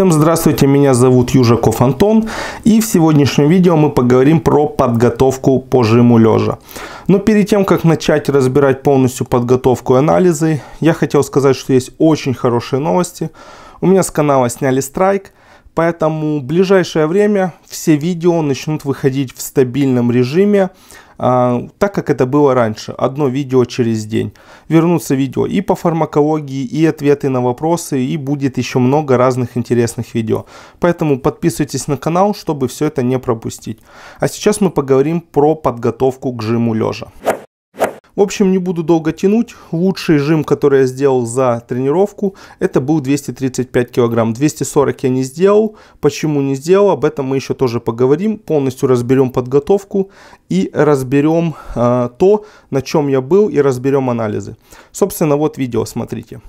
Всем здравствуйте, меня зовут Южаков Антон и в сегодняшнем видео мы поговорим про подготовку по жиму лежа. Но перед тем, как начать разбирать полностью подготовку и анализы, я хотел сказать, что есть очень хорошие новости. У меня с канала сняли страйк, поэтому в ближайшее время все видео начнут выходить в стабильном режиме а, так как это было раньше. Одно видео через день. Вернутся видео и по фармакологии, и ответы на вопросы, и будет еще много разных интересных видео. Поэтому подписывайтесь на канал, чтобы все это не пропустить. А сейчас мы поговорим про подготовку к жиму лежа. В общем, не буду долго тянуть. Лучший жим, который я сделал за тренировку, это был 235 килограмм. 240 я не сделал. Почему не сделал, об этом мы еще тоже поговорим. Полностью разберем подготовку и разберем э, то, на чем я был и разберем анализы. Собственно, вот видео, смотрите.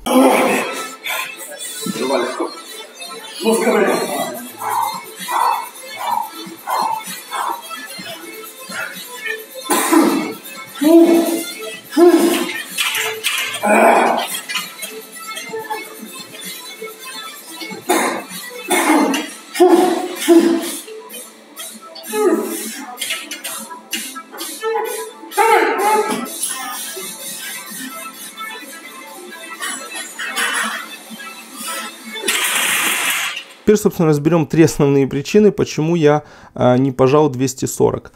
Жестко, Теперь, собственно, разберем три основные причины, почему я а, не пожал 240.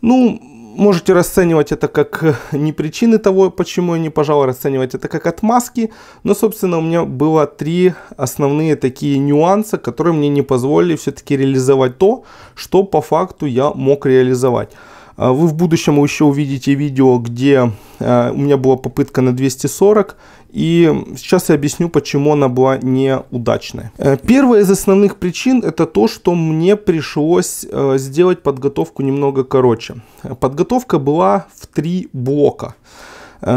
Ну, Можете расценивать это как э, не причины того, почему я не пожал, расценивать это как отмазки. Но, собственно, у меня было три основные такие нюанса, которые мне не позволили все-таки реализовать то, что по факту я мог реализовать. А вы в будущем еще увидите видео, где э, у меня была попытка на 240, и сейчас я объясню, почему она была неудачной. Э, первая из основных причин это то, что мне пришлось э, сделать подготовку немного короче. Подготовка была в три блока.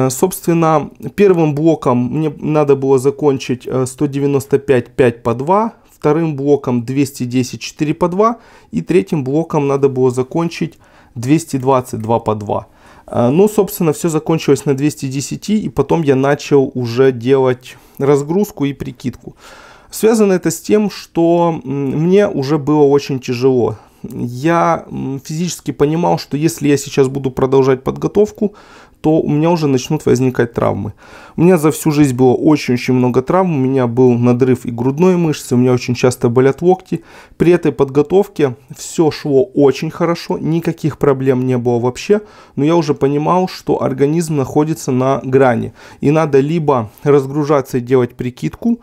Собственно, первым блоком мне надо было закончить 195 5 по 2, вторым блоком 210 4 по 2 и третьим блоком надо было закончить 222 по 2. Э, ну, собственно, все закончилось на 210, и потом я начал уже делать разгрузку и прикидку. Связано это с тем, что мне уже было очень тяжело. Я физически понимал, что если я сейчас буду продолжать подготовку, то у меня уже начнут возникать травмы. У меня за всю жизнь было очень-очень много травм, у меня был надрыв и грудной мышцы, у меня очень часто болят локти. При этой подготовке все шло очень хорошо, никаких проблем не было вообще, но я уже понимал, что организм находится на грани, и надо либо разгружаться и делать прикидку,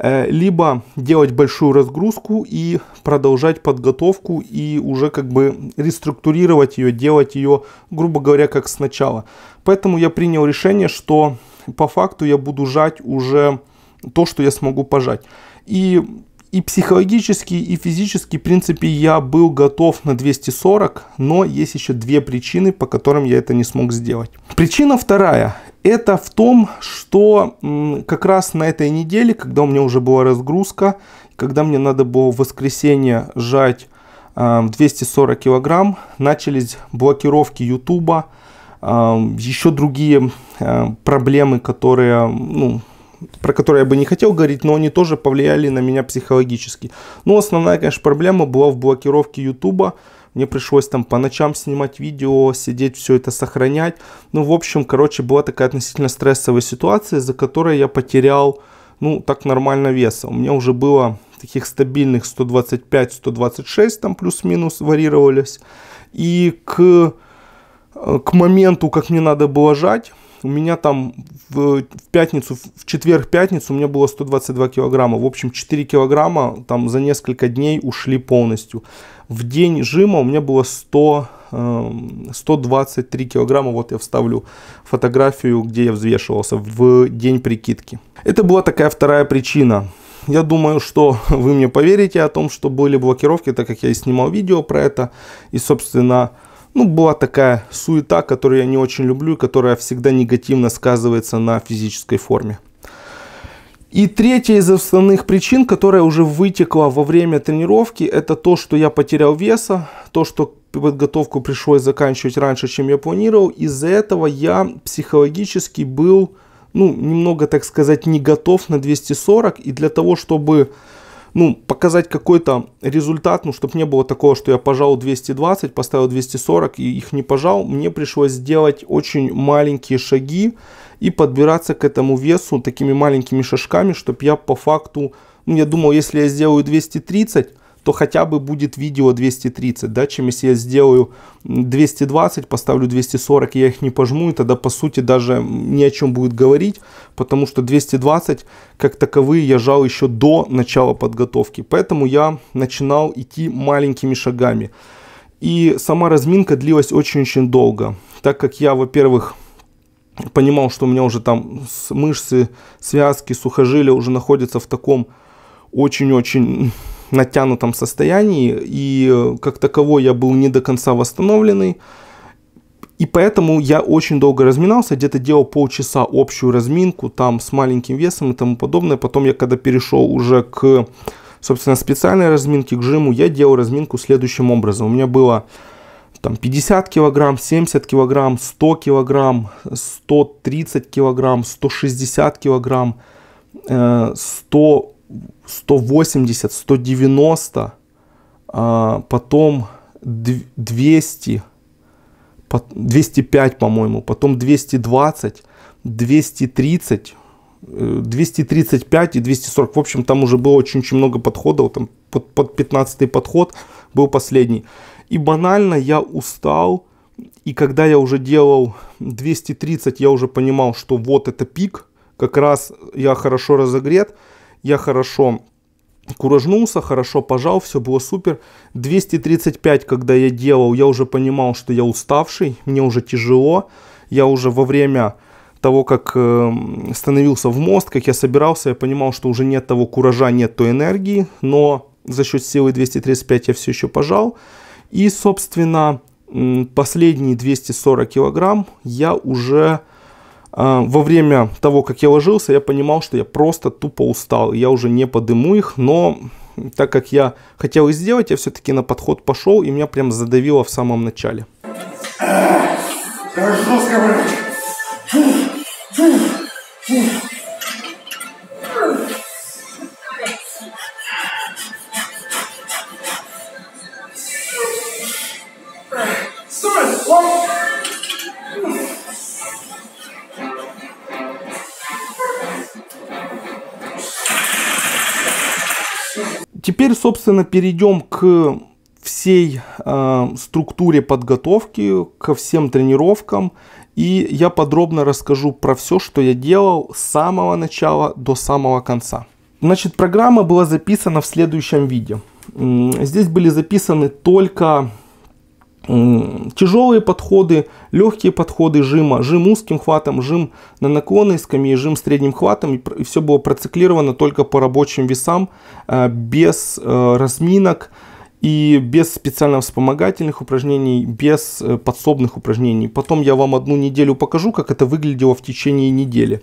Э, либо делать большую разгрузку и продолжать подготовку и уже как бы реструктурировать ее, делать ее, грубо говоря, как сначала. Поэтому я принял решение, что по факту я буду жать уже то, что я смогу пожать. И и психологически, и физически, в принципе, я был готов на 240, но есть еще две причины, по которым я это не смог сделать. Причина вторая это в том, что как раз на этой неделе, когда у меня уже была разгрузка, когда мне надо было в воскресенье сжать 240 э, килограмм, начались блокировки Ютуба, э, еще другие э, проблемы, которые ну, про которые я бы не хотел говорить, но они тоже повлияли на меня психологически. Ну, основная, конечно, проблема была в блокировке Ютуба. Мне пришлось там по ночам снимать видео, сидеть, все это сохранять. Ну, в общем, короче, была такая относительно стрессовая ситуация, за которой я потерял, ну, так нормально веса. У меня уже было таких стабильных 125-126, там плюс-минус варьировались. И к, э, к моменту, как мне надо было жать, у меня там в, в пятницу, в четверг-пятницу у меня было 122 килограмма. В общем, 4 килограмма там за несколько дней ушли полностью. В день жима у меня было 100, 123 эм, килограмма. Вот я вставлю фотографию, где я взвешивался в день прикидки. Это была такая вторая причина. Я думаю, что вы мне поверите о том, что были блокировки, так как я и снимал видео про это. И, собственно, ну, была такая суета, которую я не очень люблю, которая всегда негативно сказывается на физической форме. И третья из основных причин, которая уже вытекла во время тренировки, это то, что я потерял веса, то, что подготовку пришлось заканчивать раньше, чем я планировал. Из-за этого я психологически был, ну, немного, так сказать, не готов на 240. И для того, чтобы ну, показать какой-то результат, ну, чтобы не было такого, что я пожал 220, поставил 240 и их не пожал, мне пришлось сделать очень маленькие шаги и подбираться к этому весу такими маленькими шажками, чтобы я по факту, ну, я думал, если я сделаю 230, то хотя бы будет видео 230, да, чем если я сделаю 220, поставлю 240, я их не пожму, и тогда, по сути, даже ни о чем будет говорить, потому что 220, как таковые, я жал еще до начала подготовки, поэтому я начинал идти маленькими шагами. И сама разминка длилась очень-очень долго, так как я, во-первых, понимал, что у меня уже там мышцы, связки, сухожилия уже находятся в таком очень-очень натянутом состоянии, и э, как таковой я был не до конца восстановленный. И поэтому я очень долго разминался, где-то делал полчаса общую разминку там с маленьким весом и тому подобное. Потом я когда перешел уже к, собственно, специальной разминке, к жиму, я делал разминку следующим образом. У меня было там 50 килограмм, 70 килограмм, 100 килограмм, 130 килограмм, 160 килограмм, 100 э, 180, 190, а потом 200, 205, по-моему, потом 220, 230, 235 и 240. В общем, там уже было очень-очень много подходов. Там под, под 15 подход был последний. И банально я устал. И когда я уже делал 230, я уже понимал, что вот это пик. Как раз я хорошо разогрет я хорошо куражнулся, хорошо пожал, все было супер. 235, когда я делал, я уже понимал, что я уставший, мне уже тяжело. Я уже во время того, как эм, становился в мост, как я собирался, я понимал, что уже нет того куража, нет той энергии, но за счет силы 235 я все еще пожал. И, собственно, последние 240 килограмм я уже а, во время того, как я ложился, я понимал, что я просто тупо устал. Я уже не подыму их, но так как я хотел их сделать, я все-таки на подход пошел, и меня прям задавило в самом начале. Э, жестко, блядь. Теперь, собственно, перейдем к всей э, структуре подготовки, ко всем тренировкам. И я подробно расскажу про все, что я делал с самого начала до самого конца. Значит, программа была записана в следующем виде. Здесь были записаны только тяжелые подходы, легкие подходы жима, жим узким хватом, жим на наклонной скамье, жим средним хватом. И все было проциклировано только по рабочим весам, э, без э, разминок и без специально вспомогательных упражнений, без э, подсобных упражнений. Потом я вам одну неделю покажу, как это выглядело в течение недели.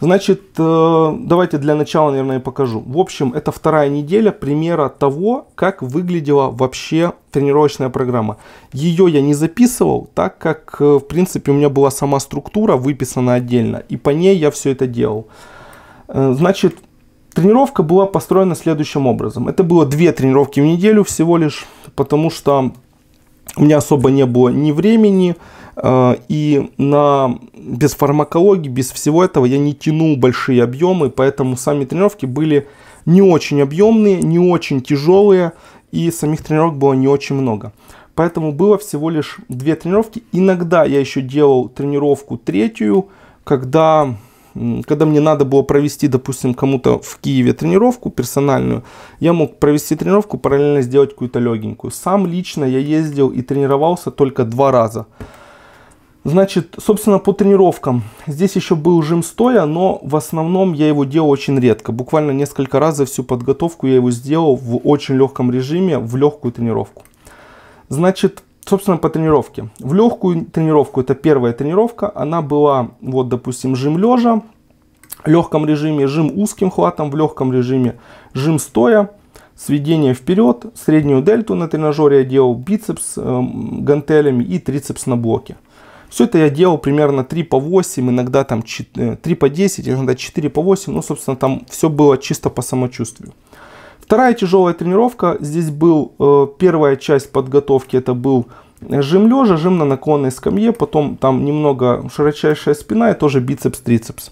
Значит, э, давайте для начала, наверное, покажу. В общем, это вторая неделя примера того, как выглядела вообще тренировочная программа. Ее я не записывал, так как, э, в принципе, у меня была сама структура выписана отдельно, и по ней я все это делал. Э, значит, тренировка была построена следующим образом. Это было две тренировки в неделю всего лишь, потому что у меня особо не было ни времени, ни времени Э, и на, без фармакологии, без всего этого я не тянул большие объемы, поэтому сами тренировки были не очень объемные, не очень тяжелые, и самих тренировок было не очень много. Поэтому было всего лишь две тренировки. Иногда я еще делал тренировку третью, когда, когда мне надо было провести, допустим, кому-то в Киеве тренировку персональную, я мог провести тренировку, параллельно сделать какую-то легенькую. Сам лично я ездил и тренировался только два раза. Значит, собственно, по тренировкам. Здесь еще был жим стоя, но в основном я его делал очень редко. Буквально несколько раз за всю подготовку я его сделал в очень легком режиме, в легкую тренировку. Значит, собственно, по тренировке. В легкую тренировку, это первая тренировка, она была, вот, допустим, жим лежа, в легком режиме жим узким хватом, в легком режиме жим стоя, сведение вперед, среднюю дельту на тренажере я делал, бицепс э, гантелями и трицепс на блоке. Все это я делал примерно 3 по 8, иногда там 4, 3 э, по 10, иногда 4 по 8. Ну, собственно, там все было чисто по самочувствию. Вторая тяжелая тренировка. Здесь был э, первая часть подготовки. Это был жим лежа, жим на наклонной скамье. Потом там немного широчайшая спина и тоже бицепс-трицепс.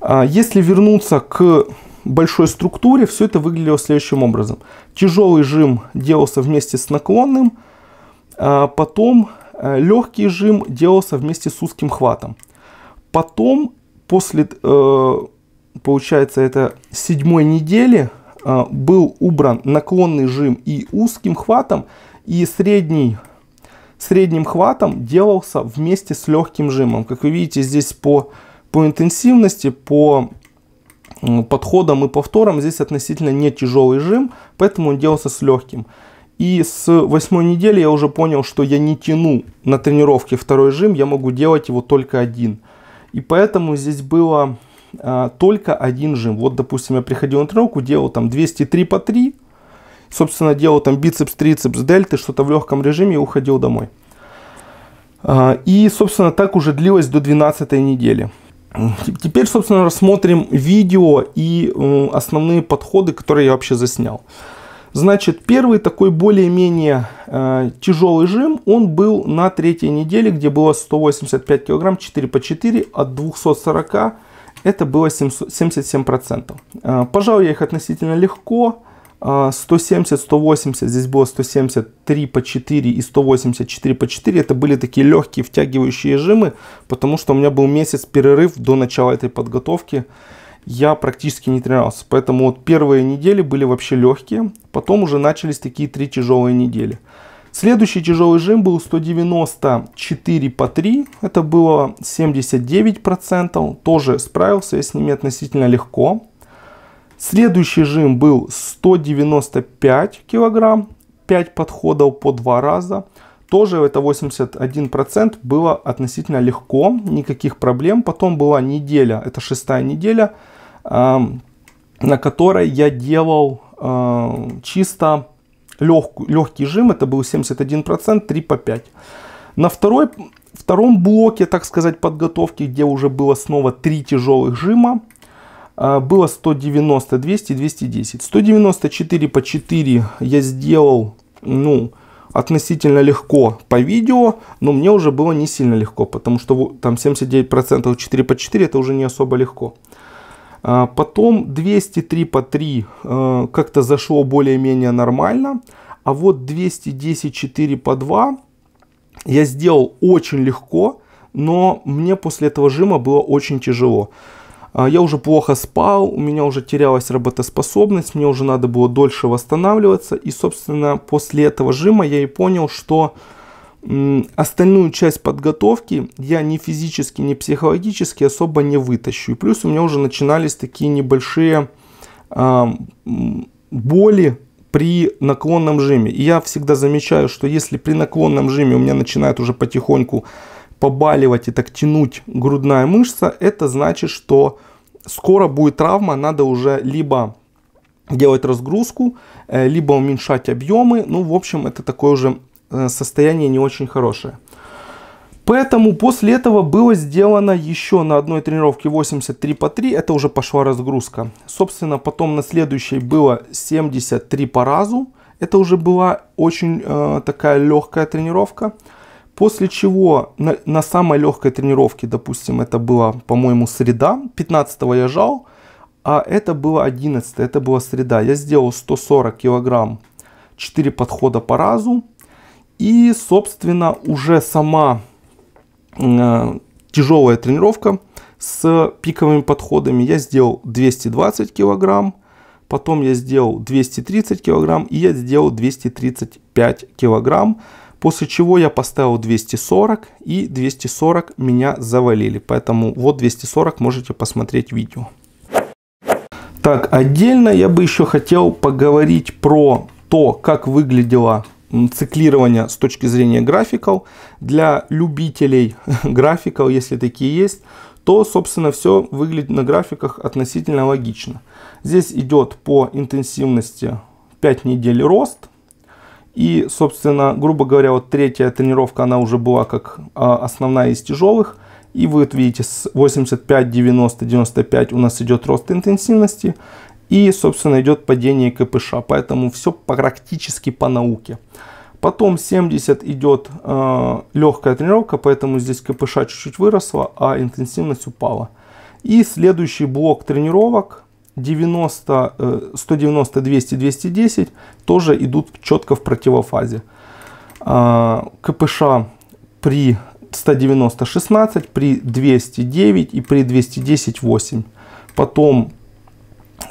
А если вернуться к большой структуре, все это выглядело следующим образом. Тяжелый жим делался вместе с наклонным. А потом Э, легкий жим делался вместе с узким хватом. Потом, после, э, получается, это седьмой недели, э, был убран наклонный жим и узким хватом, и средний, средним хватом делался вместе с легким жимом. Как вы видите, здесь по, по интенсивности, по подходам и повторам здесь относительно не тяжелый жим, поэтому он делался с легким. И с восьмой недели я уже понял, что я не тяну на тренировке второй жим, я могу делать его только один. И поэтому здесь было а, только один жим. Вот, допустим, я приходил на тренировку, делал там 203 по 3, собственно, делал там бицепс, трицепс, дельты, что-то в легком режиме и уходил домой. А, и, собственно, так уже длилось до 12 недели. Теперь, собственно, рассмотрим видео и основные подходы, которые я вообще заснял. Значит, первый такой более-менее э, тяжелый жим, он был на третьей неделе, где было 185 килограмм, 4 по 4, от 240 это было 700, 77%. Э, пожалуй, я их относительно легко. 170, э, 180, здесь было 173 по 4 и 184 по 4. Это были такие легкие втягивающие жимы, потому что у меня был месяц перерыв до начала этой подготовки я практически не тренировался. Поэтому вот первые недели были вообще легкие. Потом уже начались такие три тяжелые недели. Следующий тяжелый жим был 194 по 3. Это было 79%. Тоже справился я с ними относительно легко. Следующий жим был 195 килограмм. 5 подходов по 2 раза. Тоже это 81% было относительно легко, никаких проблем. Потом была неделя, это шестая неделя, на которой я делал чисто легкую, легкий жим, это был 71%, 3 по 5. На второй, втором блоке, так сказать, подготовки, где уже было снова 3 тяжелых жима, а, было 190, 200, 210. 194 по 4 я сделал, ну, относительно легко по видео, но мне уже было не сильно легко, потому что там 79% 4 по 4 это уже не особо легко. А, потом 203 по 3 э, как-то зашло более-менее нормально. А вот 210 4 по 2 я сделал очень легко, но мне после этого жима было очень тяжело. А, я уже плохо спал, у меня уже терялась работоспособность, мне уже надо было дольше восстанавливаться. И, собственно, после этого жима я и понял, что остальную часть подготовки я ни физически, ни психологически особо не вытащу. И плюс у меня уже начинались такие небольшие э, боли при наклонном жиме. И я всегда замечаю, что если при наклонном жиме у меня начинает уже потихоньку побаливать и так тянуть грудная мышца, это значит, что скоро будет травма, надо уже либо делать разгрузку, э, либо уменьшать объемы. Ну, в общем, это такой уже Э, состояние не очень хорошее. Поэтому после этого было сделано еще на одной тренировке 83 по 3, это уже пошла разгрузка. Собственно, потом на следующей было 73 по разу, это уже была очень э, такая легкая тренировка. После чего на, на самой легкой тренировке, допустим, это была, по-моему, среда, 15 я жал, а это было 11, это была среда. Я сделал 140 килограмм, 4 подхода по разу, и, собственно, уже сама э, тяжелая тренировка с пиковыми подходами я сделал 220 килограмм, потом я сделал 230 килограмм и я сделал 235 килограмм. После чего я поставил 240 и 240 меня завалили. Поэтому вот 240 можете посмотреть видео. Так, отдельно я бы еще хотел поговорить про то, как выглядела циклирования с точки зрения графиков. Для любителей графиков, если такие есть, то, собственно, все выглядит на графиках относительно логично. Здесь идет по интенсивности 5 недель рост. И, собственно, грубо говоря, вот третья тренировка, она уже была как а, основная из тяжелых. И вы вот видите, с 85, 90, 95 у нас идет рост интенсивности. И, собственно, идет падение КПШ, поэтому все практически по науке. Потом 70 идет э, легкая тренировка, поэтому здесь КПШ чуть-чуть выросла, а интенсивность упала. И следующий блок тренировок 90, э, 190, 200, 210 тоже идут четко в противофазе. Э, КПШ при 190 16, при 209 и при 210 8. Потом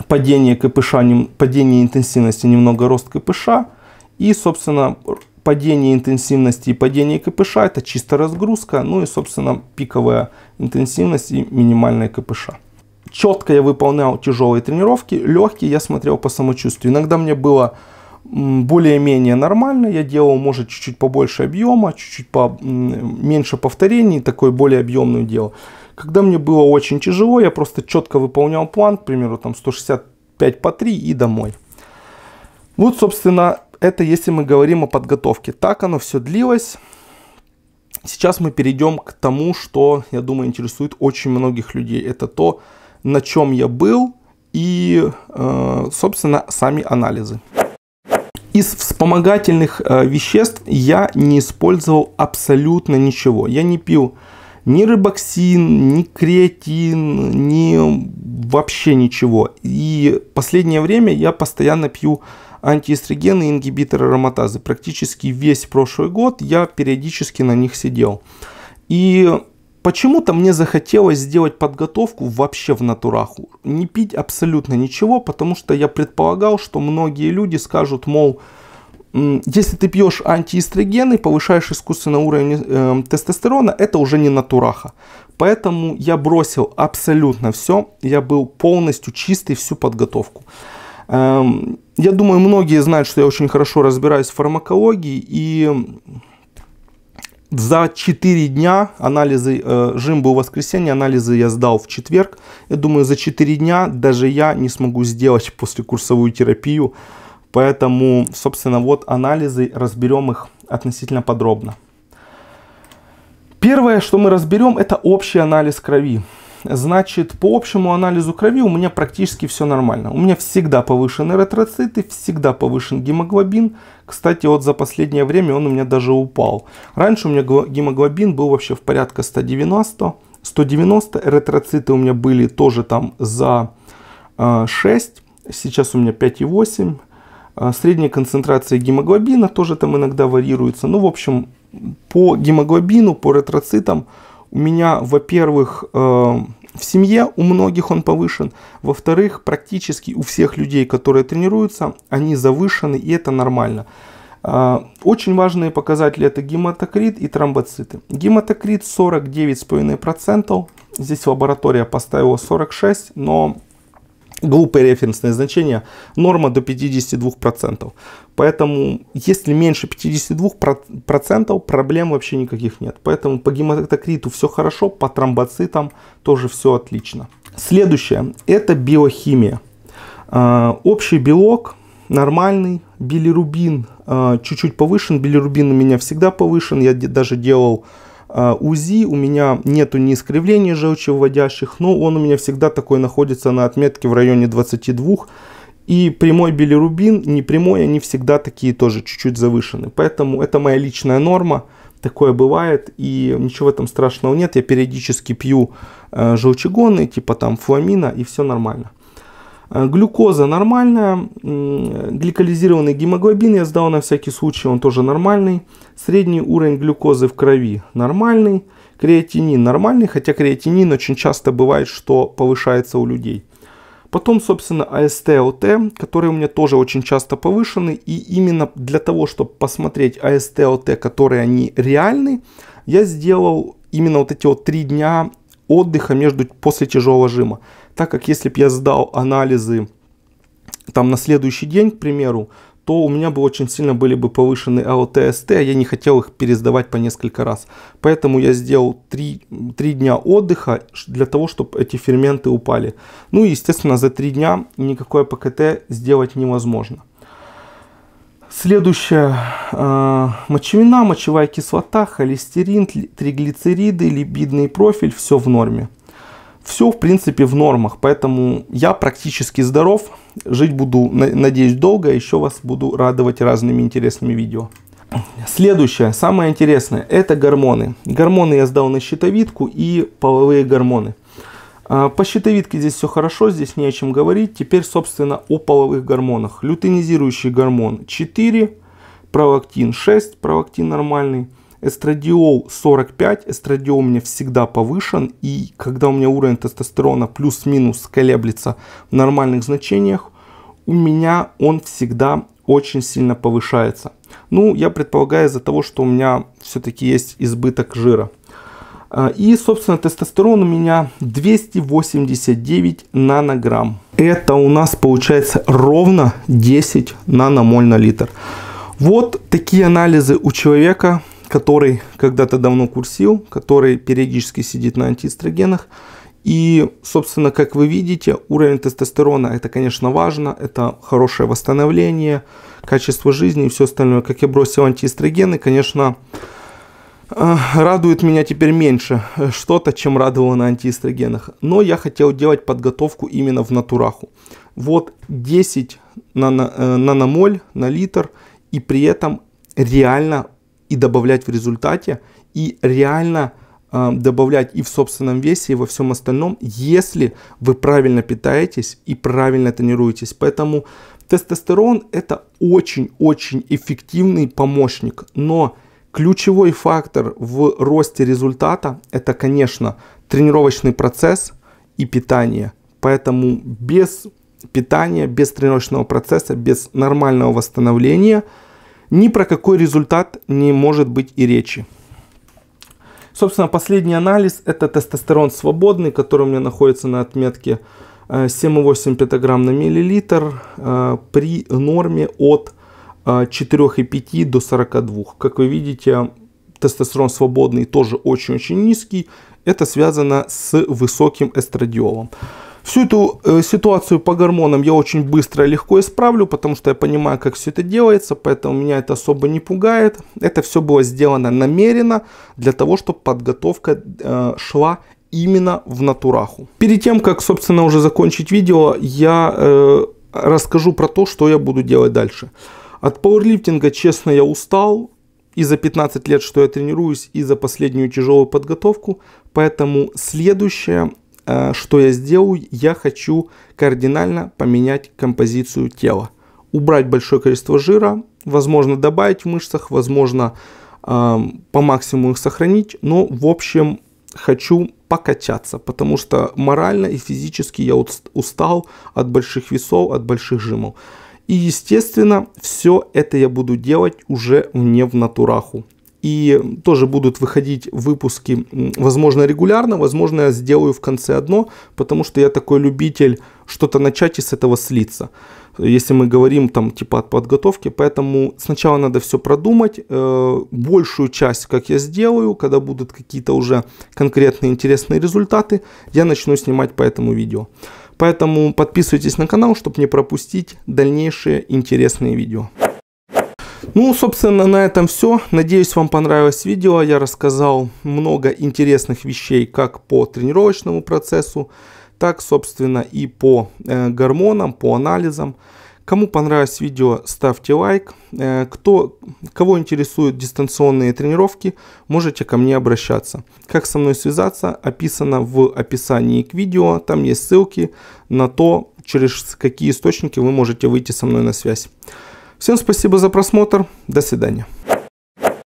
падение КПШ, падение интенсивности, немного рост КПШ. И, собственно, падение интенсивности и падение КПШ – это чисто разгрузка, ну и, собственно, пиковая интенсивность и минимальная КПШ. Четко я выполнял тяжелые тренировки, легкие я смотрел по самочувствию. Иногда мне было более-менее нормально, я делал, может, чуть-чуть побольше объема, чуть-чуть по, меньше повторений, такой более объемную делал. Когда мне было очень тяжело, я просто четко выполнял план, к примеру, там 165 по 3 и домой. Вот, собственно, это если мы говорим о подготовке. Так оно все длилось. Сейчас мы перейдем к тому, что, я думаю, интересует очень многих людей. Это то, на чем я был и, э, собственно, сами анализы. Из вспомогательных э, веществ я не использовал абсолютно ничего. Я не пил ни рыбоксин, ни креатин, ни вообще ничего. И последнее время я постоянно пью антиэстрогены и ингибиторы ароматазы. Практически весь прошлый год я периодически на них сидел. И почему-то мне захотелось сделать подготовку вообще в натураху. Не пить абсолютно ничего, потому что я предполагал, что многие люди скажут, мол, если ты пьешь антиэстрогены, повышаешь искусственно уровень э, эм, тестостерона, это уже не натураха. Поэтому я бросил абсолютно все. Я был полностью чистый всю подготовку. Эм, я думаю, многие знают, что я очень хорошо разбираюсь в фармакологии. И за 4 дня анализы, э, жим был в воскресенье, анализы я сдал в четверг. Я думаю, за 4 дня даже я не смогу сделать после курсовую терапию Поэтому, собственно, вот анализы, разберем их относительно подробно. Первое, что мы разберем, это общий анализ крови. Значит, по общему анализу крови у меня практически все нормально. У меня всегда повышены ретроциты, всегда повышен гемоглобин. Кстати, вот за последнее время он у меня даже упал. Раньше у меня гемоглобин был вообще в порядке 190. 190 ретроциты у меня были тоже там за 6. Э, Сейчас у меня 5,8. А, средняя концентрация гемоглобина тоже там иногда варьируется. Ну, в общем, по гемоглобину, по ретроцитам у меня, во-первых, э, в семье у многих он повышен. Во-вторых, практически у всех людей, которые тренируются, они завышены, и это нормально. А, очень важные показатели это гематокрит и тромбоциты. Гематокрит 49,5%. Здесь лаборатория поставила 46, но глупые референсные значения, норма до 52%. Поэтому, если меньше 52%, проблем вообще никаких нет. Поэтому по гематокриту все хорошо, по тромбоцитам тоже все отлично. Следующее, это биохимия. А, общий белок нормальный, билирубин а, чуть-чуть повышен, билирубин у меня всегда повышен, я даже делал а, УЗИ, у меня нету ни искривлений желчевыводящих, но он у меня всегда такой находится на отметке в районе 22. И прямой билирубин, не прямой, они всегда такие тоже чуть-чуть завышены. Поэтому это моя личная норма, такое бывает, и ничего в этом страшного нет. Я периодически пью э, желчегоны, типа там фуамина и все нормально. Э, глюкоза нормальная, гликолизированный гемоглобин я сдал на всякий случай, он тоже нормальный. Средний уровень глюкозы в крови нормальный, креатинин нормальный, хотя креатинин очень часто бывает, что повышается у людей. Потом, собственно, АСТ, ОТ, которые у меня тоже очень часто повышены. И именно для того, чтобы посмотреть АСТ, ОТ, которые они реальны, я сделал именно вот эти вот три дня отдыха между, после тяжелого жима так как если бы я сдал анализы там на следующий день, к примеру, то у меня бы очень сильно были бы повышены ЛТСТ, а я не хотел их пересдавать по несколько раз. Поэтому я сделал 3, 3 дня отдыха для того, чтобы эти ферменты упали. Ну и, естественно, за 3 дня никакое ПКТ сделать невозможно. Следующая Э, мочевина, мочевая кислота, холестерин, триглицериды, липидный профиль, все в норме все, в принципе, в нормах, поэтому я практически здоров, жить буду, надеюсь, долго, еще вас буду радовать разными интересными видео. Следующее, самое интересное, это гормоны. Гормоны я сдал на щитовидку и половые гормоны. А, по щитовидке здесь все хорошо, здесь не о чем говорить. Теперь, собственно, о половых гормонах. Лютинизирующий гормон 4, пролактин 6, пролактин нормальный. Эстрадиол 45, эстрадиол у меня всегда повышен, и когда у меня уровень тестостерона плюс-минус колеблется в нормальных значениях, у меня он всегда очень сильно повышается. Ну, я предполагаю из-за того, что у меня все-таки есть избыток жира. А, и, собственно, тестостерон у меня 289 нанограмм. Это у нас получается ровно 10 наномоль на литр. Вот такие анализы у человека который когда-то давно курсил, который периодически сидит на антиэстрогенах. И, собственно, как вы видите, уровень тестостерона это, конечно, важно, это хорошее восстановление, качество жизни и все остальное. Как я бросил антиэстрогены, конечно, э, радует меня теперь меньше э, что-то, чем радовало на антиэстрогенах. Но я хотел делать подготовку именно в натураху. Вот 10 нано, э, наномоль на литр и при этом реально и добавлять в результате, и реально э, добавлять и в собственном весе, и во всем остальном, если вы правильно питаетесь и правильно тренируетесь. Поэтому тестостерон это очень-очень эффективный помощник, но ключевой фактор в росте результата это, конечно, тренировочный процесс и питание. Поэтому без питания, без тренировочного процесса, без нормального восстановления – ни про какой результат не может быть и речи. Собственно, последний анализ – это тестостерон свободный, который у меня находится на отметке 7,8 э, петаграмм на миллилитр э, при норме от 4,5 э, до 42. Как вы видите, тестостерон свободный тоже очень-очень низкий. Это связано с высоким эстрадиолом. Всю эту э, ситуацию по гормонам я очень быстро и легко исправлю, потому что я понимаю, как все это делается, поэтому меня это особо не пугает. Это все было сделано намеренно для того, чтобы подготовка э, шла именно в натураху. Перед тем, как, собственно, уже закончить видео, я э, расскажу про то, что я буду делать дальше. От пауэрлифтинга, честно, я устал, и за 15 лет, что я тренируюсь, и за последнюю тяжелую подготовку. Поэтому следующее Э, что я сделаю? Я хочу кардинально поменять композицию тела. Убрать большое количество жира, возможно добавить в мышцах, возможно эм, по максимуму их сохранить, но в общем хочу покачаться, потому что морально и физически я устал от больших весов, от больших жимов. И естественно, все это я буду делать уже не в натураху. И тоже будут выходить выпуски, возможно, регулярно, возможно, я сделаю в конце одно, потому что я такой любитель что-то начать и с этого слиться. Если мы говорим там типа от подготовки, поэтому сначала надо все продумать. Э, большую часть, как я сделаю, когда будут какие-то уже конкретные интересные результаты, я начну снимать по этому видео. Поэтому подписывайтесь на канал, чтобы не пропустить дальнейшие интересные видео. Ну, собственно, на этом все. Надеюсь, вам понравилось видео. Я рассказал много интересных вещей как по тренировочному процессу, так, собственно, и по э, гормонам, по анализам. Кому понравилось видео, ставьте лайк. Э, кто, кого интересуют дистанционные тренировки, можете ко мне обращаться. Как со мной связаться, описано в описании к видео. Там есть ссылки на то, через какие источники вы можете выйти со мной на связь. Всем спасибо за просмотр. До свидания.